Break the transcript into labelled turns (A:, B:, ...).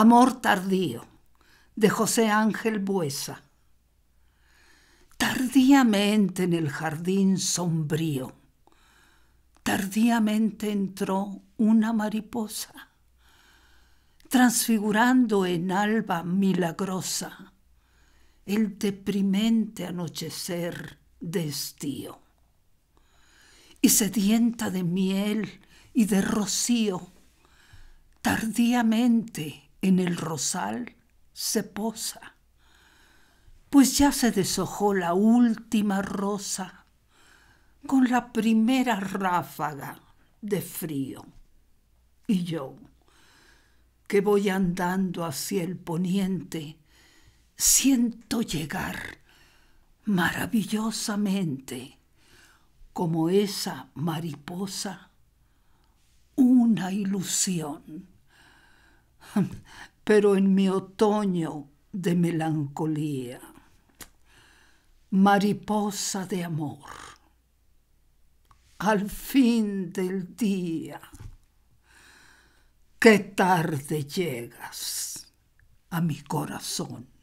A: Amor tardío, de José Ángel Buesa. Tardíamente en el jardín sombrío, tardíamente entró una mariposa, transfigurando en alba milagrosa el deprimente anochecer de estío. Y sedienta de miel y de rocío, tardíamente en el rosal se posa, pues ya se deshojó la última rosa con la primera ráfaga de frío. Y yo, que voy andando hacia el poniente, siento llegar maravillosamente, como esa mariposa, una ilusión. pero en mi otoño de melancolía. Mariposa de amor, al fin del día, qué tarde llegas a mi corazón.